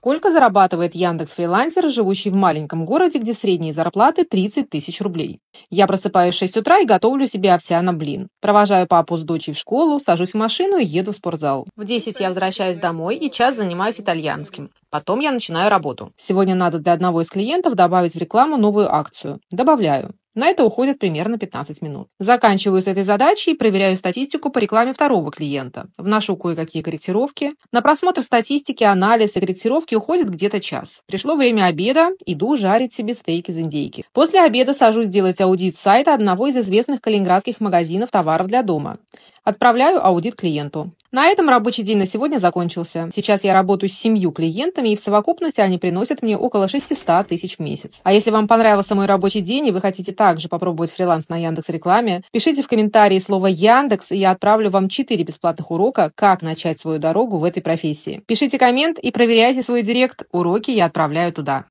Сколько зарабатывает Яндекс фрилансер, живущий в маленьком городе, где средние зарплаты 30 тысяч рублей? Я просыпаюсь в 6 утра и готовлю себе овсяно блин. Провожаю папу с дочей в школу, сажусь в машину и еду в спортзал. В 10 я возвращаюсь домой и час занимаюсь итальянским. Потом я начинаю работу. Сегодня надо для одного из клиентов добавить в рекламу новую акцию. Добавляю. На это уходит примерно 15 минут. Заканчиваю с этой задачей и проверяю статистику по рекламе второго клиента. Вношу кое-какие корректировки. На просмотр статистики, анализ и корректировки уходит где-то час. Пришло время обеда, иду жарить себе стейки из индейки. После обеда сажусь делать аудит сайта одного из известных калининградских магазинов товаров для дома. Отправляю аудит клиенту. На этом рабочий день на сегодня закончился. Сейчас я работаю с семью клиентами, и в совокупности они приносят мне около 600 тысяч в месяц. А если вам понравился мой рабочий день, и вы хотите также попробовать фриланс на Яндекс Рекламе, пишите в комментарии слово «Яндекс», и я отправлю вам 4 бесплатных урока, как начать свою дорогу в этой профессии. Пишите коммент и проверяйте свой директ. Уроки я отправляю туда.